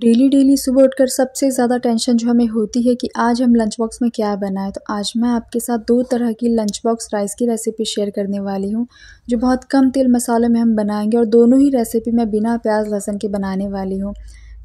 daily daily सुबह उठकर सबसे ज़्यादा टेंशन जो हमें होती है कि आज हम लंच बॉक्स में क्या बनाएं तो आज मैं आपके साथ दो तरह की लंच बॉक्स राइस की रेसिपी शेयर करने वाली हूँ जो बहुत कम तेल मसालों में हम बनाएंगे और दोनों ही रेसिपी मैं बिना प्याज लहसुन के बनाने वाली हूँ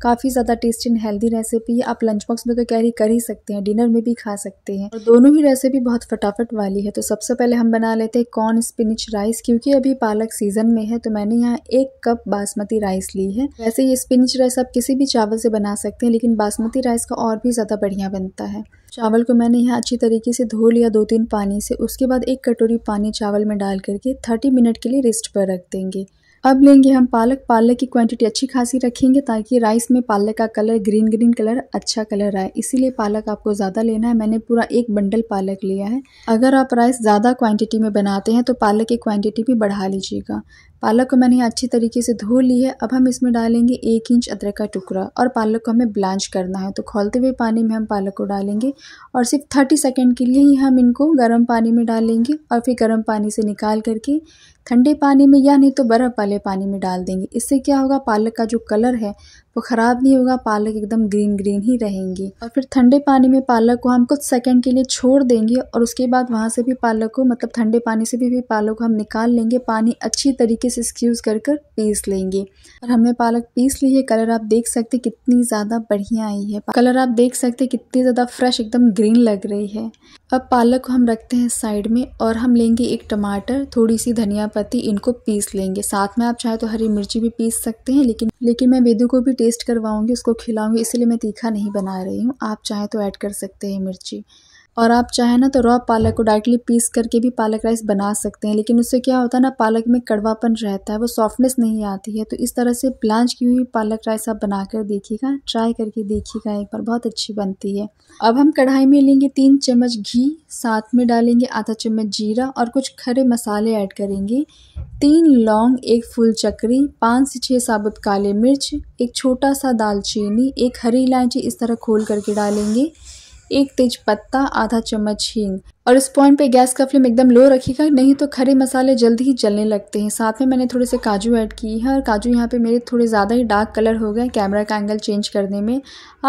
काफ़ी ज़्यादा टेस्टी एंड हेल्दी रेसिपी है आप लंच बॉक्स में तो कैरी कर ही सकते हैं डिनर में भी खा सकते हैं और दोनों ही रेसिपी बहुत फटाफट वाली है तो सबसे पहले हम बना लेते हैं कॉर्न स्पिनिच राइस क्योंकि अभी पालक सीजन में है तो मैंने यहाँ एक कप बासमती राइस ली है वैसे ये स्पिनिच राइस आप किसी भी चावल से बना सकते हैं लेकिन बासमती राइस का और भी ज़्यादा बढ़िया बनता है चावल को मैंने यहाँ अच्छी तरीके से धो लिया दो तीन पानी से उसके बाद एक कटोरी पानी चावल में डाल करके थर्टी मिनट के लिए रेस्ट पर रख देंगे अब लेंगे हम पालक पालक की क्वांटिटी अच्छी खासी रखेंगे ताकि राइस में पालक का कलर ग्रीन ग्रीन कलर अच्छा कलर आए इसीलिए पालक आपको ज़्यादा लेना है मैंने पूरा एक बंडल पालक लिया है अगर आप राइस ज़्यादा क्वांटिटी में बनाते हैं तो पालक की क्वांटिटी भी बढ़ा लीजिएगा पालक को मैंने अच्छी तरीके से धो ली है अब हम इसमें डालेंगे एक इंच अदरक का टुकड़ा और पालक को हमें ब्लांच करना है तो खोलते हुए पानी में हम पालक को डालेंगे और सिर्फ थर्टी सेकेंड के लिए ही हम इनको गर्म पानी में डालेंगे और फिर गर्म पानी से निकाल करके ठंडे पानी में या नहीं तो बर्फ़ वाले पानी में डाल देंगे इससे क्या होगा पालक का जो कलर है वो ख़राब नहीं होगा पालक एकदम ग्रीन ग्रीन ही रहेंगी और फिर ठंडे पानी में पालक को हम कुछ सेकंड के लिए छोड़ देंगे और उसके बाद वहाँ से भी पालक को मतलब ठंडे पानी से भी, भी पालक को हम निकाल लेंगे पानी अच्छी तरीके से स्क्यूज़ कर कर पीस लेंगे और हमने पालक पीस ली है कलर आप देख सकते कितनी ज़्यादा बढ़िया आई है कलर आप देख सकते कितनी ज़्यादा फ्रेश एकदम ग्रीन लग रही है अब पालक को हम रखते हैं साइड में और हम लेंगे एक टमाटर थोड़ी सी धनिया पत्ती इनको पीस लेंगे साथ में आप चाहे तो हरी मिर्ची भी पीस सकते हैं लेकिन लेकिन मैं बेदू को भी टेस्ट करवाऊँगी उसको खिलाऊँगी इसलिए मैं तीखा नहीं बना रही हूँ आप चाहें तो ऐड कर सकते हैं मिर्ची और आप चाहें ना तो रॉ पालक को डायरेक्टली पीस करके भी पालक राइस बना सकते हैं लेकिन उससे क्या होता है ना पालक में कड़वापन रहता है वो सॉफ्टनेस नहीं आती है तो इस तरह से ब्लांच की हुई पालक राइस आप बना कर देखिएगा ट्राई करके देखिएगा एक बार बहुत अच्छी बनती है अब हम कढ़ाई में लेंगे तीन चम्मच घी साथ में डालेंगे आधा चम्मच जीरा और कुछ खड़े मसाले ऐड करेंगे तीन लौंग एक फुल चक्री पाँच से छः साबुत काले मिर्च एक छोटा सा दालचीनी एक हरी इलायची इस तरह खोल करके डालेंगे एक तेज पत्ता आधा चम्मच हींग और इस पॉइंट पे गैस का फ्लेम एकदम लो रखिएगा नहीं तो खड़े मसाले जल्दी ही जलने लगते हैं साथ में मैंने थोड़े से काजू ऐड किए हैं और काजू यहाँ पे मेरे थोड़े ज़्यादा ही डार्क कलर हो गए कैमरा का एंगल चेंज करने में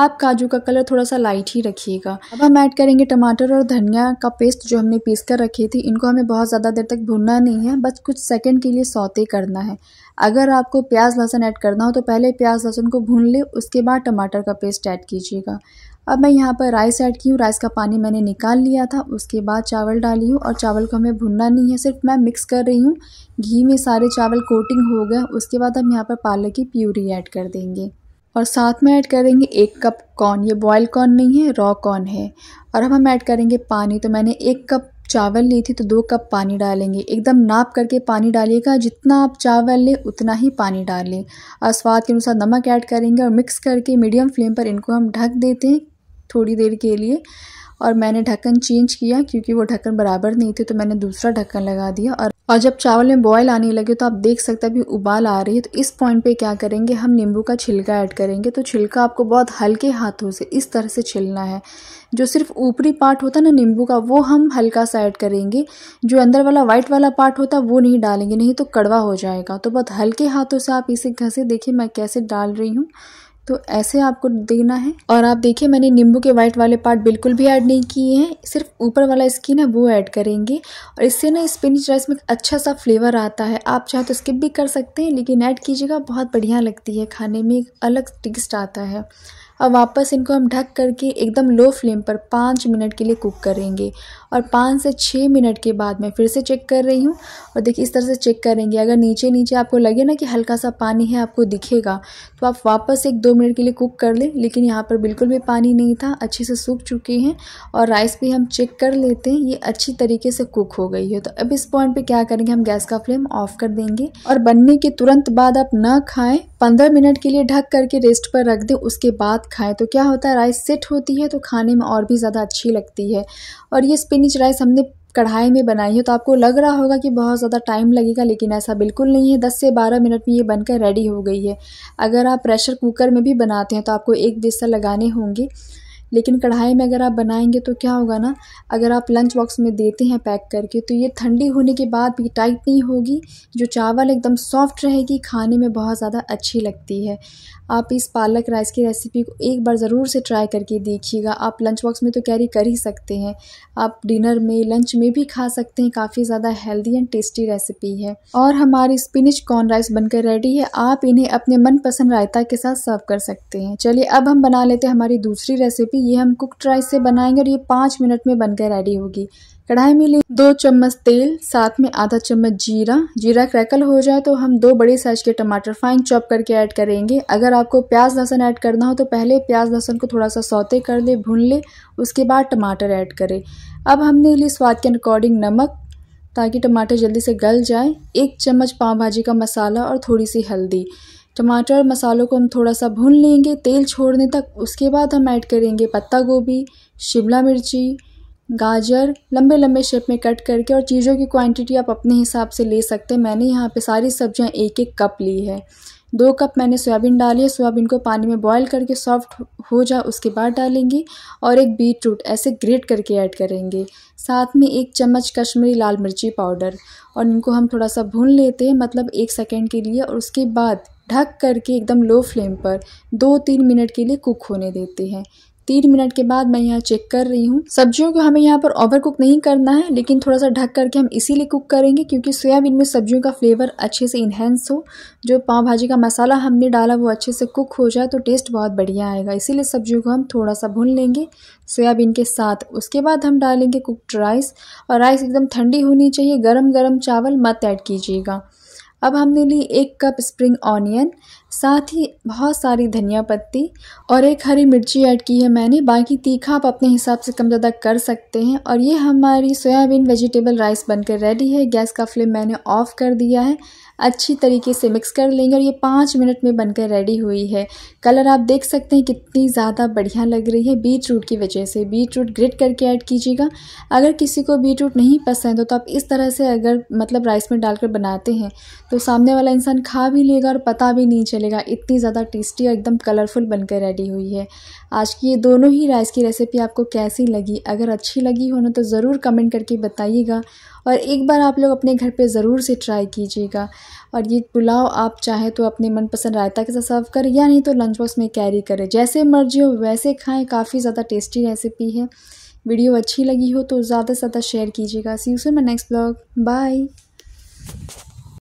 आप काजू का कलर थोड़ा सा लाइट ही रखिएगा अब हम ऐड करेंगे टमाटर और धनिया का पेस्ट जो हमने पीस कर रखी थी इनको हमें बहुत ज़्यादा देर तक भुनना नहीं है बस कुछ सेकेंड के लिए सौते करना है अगर आपको प्याज लहसुन ऐड करना हो तो पहले प्याज लहसुन को भून ले उसके बाद टमाटर का पेस्ट ऐड कीजिएगा अब मैं यहाँ पर राइस ऐड की हूँ राइस का पानी मैंने निकाल लिया था उसके बाद चावल डाली हूँ और चावल को हमें भुनना नहीं है सिर्फ मैं मिक्स कर रही हूँ घी में सारे चावल कोटिंग हो गए उसके बाद हम यहाँ पर पालक की प्यूरी ऐड कर देंगे और साथ में ऐड करेंगे एक कप कॉर्न ये बॉयल कॉर्न नहीं है रॉ कॉर्न है और अब हम ऐड करेंगे पानी तो मैंने एक कप चावल ली थी तो दो कप पानी डालेंगे एकदम नाप करके पानी डालिएगा जितना आप चावल लें उतना ही पानी डालें और स्वाद के अनुसार नमक ऐड करेंगे और मिक्स करके मीडियम फ्लेम पर इनको हम ढक देते हैं थोड़ी देर के लिए और मैंने ढक्कन चेंज किया क्योंकि वो ढक्कन बराबर नहीं थे तो मैंने दूसरा ढक्कन लगा दिया और और जब चावल में बॉयल आने लगे तो आप देख सकते हैं अभी उबाल आ रही है तो इस पॉइंट पे क्या करेंगे हम नींबू का छिलका ऐड करेंगे तो छिलका आपको बहुत हल्के हाथों से इस तरह से छिलना है जो सिर्फ ऊपरी पार्ट होता है ना नींबू का वो हम हल्का सा ऐड करेंगे जो अंदर वाला वाइट वाला पार्ट होता है वो नहीं डालेंगे नहीं तो कड़वा हो जाएगा तो बहुत हल्के हाथों से आप इसे घसे देखिए मैं कैसे डाल रही हूँ तो ऐसे आपको देखना है और आप देखिए मैंने नींबू के वाइट वाले पार्ट बिल्कुल भी ऐड नहीं किए हैं सिर्फ ऊपर वाला स्किन है वो ऐड करेंगे और इससे ना स्पिनिच राइस में अच्छा सा फ्लेवर आता है आप चाहे तो स्किप भी कर सकते हैं लेकिन ऐड कीजिएगा बहुत बढ़िया लगती है खाने में एक अलग टेस्ट आता है और वापस इनको हम ढक करके एकदम लो फ्लेम पर पाँच मिनट के लिए कुक करेंगे और पाँच से छः मिनट के बाद मैं फिर से चेक कर रही हूँ और देखिए इस तरह से चेक करेंगे अगर नीचे नीचे आपको लगे ना कि हल्का सा पानी है आपको दिखेगा तो आप वापस एक दो मिनट के लिए कुक कर लें लेकिन यहाँ पर बिल्कुल भी पानी नहीं था अच्छे से सूख चुके हैं और राइस भी हम चेक कर लेते हैं ये अच्छी तरीके से कुक हो गई है तो अब इस पॉइंट पर क्या करेंगे हम गैस का फ्लेम ऑफ कर देंगे और बनने के तुरंत बाद आप ना खाएँ पंद्रह मिनट के लिए ढक करके रेस्ट पर रख दें उसके बाद खाएं तो क्या होता है राइस सेट होती है तो खाने में और भी ज़्यादा अच्छी लगती है और ये स्पिनिच राइस हमने कढ़ाई में बनाई है तो आपको लग रहा होगा कि बहुत ज़्यादा टाइम लगेगा लेकिन ऐसा बिल्कुल नहीं है 10 से 12 मिनट में ये बनकर रेडी हो गई है अगर आप प्रेशर कुकर में भी बनाते हैं तो आपको एक बिस्सा लगाने होंगे लेकिन कढ़ाई में अगर आप बनाएंगे तो क्या होगा ना अगर आप लंच बॉक्स में देते हैं पैक करके तो ये ठंडी होने के बाद भी टाइट नहीं होगी जो चावल एकदम सॉफ्ट रहेगी खाने में बहुत ज़्यादा अच्छी लगती है आप इस पालक राइस की रेसिपी को एक बार ज़रूर से ट्राई करके देखिएगा आप लंच बॉक्स में तो कैरी कर ही सकते हैं आप डिनर में लंच में भी खा सकते हैं काफ़ी ज़्यादा हेल्दी एंड टेस्टी रेसिपी है और हमारी स्पिनिच कॉर्न राइस बनकर रेडी है आप इन्हें अपने मनपसंद रायता के साथ सर्व कर सकते हैं चलिए अब हम बना लेते हैं हमारी दूसरी रेसिपी ये हम कुकड राइस से बनाएंगे और ये पाँच मिनट में बनकर रेडी होगी कढ़ाई में ले दो चम्मच तेल साथ में आधा चम्मच जीरा जीरा क्रैकल हो जाए तो हम दो बड़े साइज के टमाटर फाइन चॉप करके ऐड करेंगे अगर आपको प्याज लहसन ऐड करना हो तो पहले प्याज लहसन को थोड़ा सा सौते कर ले भून ले उसके बाद टमाटर ऐड करें अब हमने लिए स्वाद के अकॉर्डिंग नमक ताकि टमाटर जल्दी से गल जाए एक चम्मच पाव भाजी का मसाला और थोड़ी सी हल्दी टमाटर और मसालों को हम थोड़ा सा भून लेंगे तेल छोड़ने तक उसके बाद हम ऐड करेंगे पत्ता गोभी शिमला मिर्ची गाजर लंबे लंबे शेप में कट करके और चीज़ों की क्वांटिटी आप अपने हिसाब से ले सकते हैं मैंने यहाँ पे सारी सब्जियाँ एक एक कप ली है दो कप मैंने सोयाबीन डाली है सोयाबीन को पानी में बॉईल करके सॉफ्ट हो जाए उसके बाद डालेंगे और एक बीट रूट ऐसे ग्रेट करके ऐड करेंगे साथ में एक चम्मच कश्मीरी लाल मिर्ची पाउडर और इनको हम थोड़ा सा भून लेते हैं मतलब एक सेकेंड के लिए और उसके बाद ढक करके एकदम लो फ्लेम पर दो तीन मिनट के लिए कुक होने देते हैं तीन मिनट के बाद मैं यहाँ चेक कर रही हूँ सब्जियों को हमें यहाँ पर ओवर कुक नहीं करना है लेकिन थोड़ा सा ढक करके हम इसीलिए कुक करेंगे क्योंकि सोयाबीन में सब्जियों का फ्लेवर अच्छे से इन्हेंस हो जो पाव भाजी का मसाला हमने डाला वो अच्छे से कुक हो जाए तो टेस्ट बहुत बढ़िया आएगा इसीलिए सब्जियों को हम थोड़ा सा भून लेंगे सोयाबीन के साथ उसके बाद हम डालेंगे कुकड राइस और राइस एकदम ठंडी होनी चाहिए गर्म गर्म चावल मत ऐड कीजिएगा अब हमने ली एक कप स्प्रिंग ऑनियन साथ ही बहुत सारी धनिया पत्ती और एक हरी मिर्ची ऐड की है मैंने बाकी तीखा आप अपने हिसाब से कम ज़्यादा कर सकते हैं और ये हमारी सोयाबीन वेजिटेबल राइस बनकर रेडी है गैस का फ्लेम मैंने ऑफ़ कर दिया है अच्छी तरीके से मिक्स कर लेंगे और ये पाँच मिनट में बनकर रेडी हुई है कलर आप देख सकते हैं कितनी ज़्यादा बढ़िया लग रही है बीट रूट की वजह से बीट रूट ग्रेट करके ऐड कीजिएगा अगर किसी को बीट रूट नहीं पसंद हो तो आप इस तरह से अगर मतलब राइस में डालकर बनाते हैं तो सामने वाला इंसान खा भी लेगा और पता भी नहीं चलेगा इतनी ज़्यादा टेस्टी और एकदम कलरफुल बनकर रेडी हुई है आज की ये दोनों ही राइस की रेसिपी आपको कैसी लगी अगर अच्छी लगी हो ना तो ज़रूर कमेंट करके बताइएगा और एक बार आप लोग अपने घर पे ज़रूर से ट्राई कीजिएगा और ये पुलाव आप चाहे तो अपने मनपसंद रायता के साथ सर्व करें या नहीं तो लंच बॉक्स में कैरी करें जैसे मर्जी हो वैसे खाएँ काफ़ी ज़्यादा टेस्टी रेसिपी है वीडियो अच्छी लगी हो तो ज़्यादा से ज़्यादा शेयर कीजिएगा सी यू मैं नेक्स्ट ब्लॉग बाय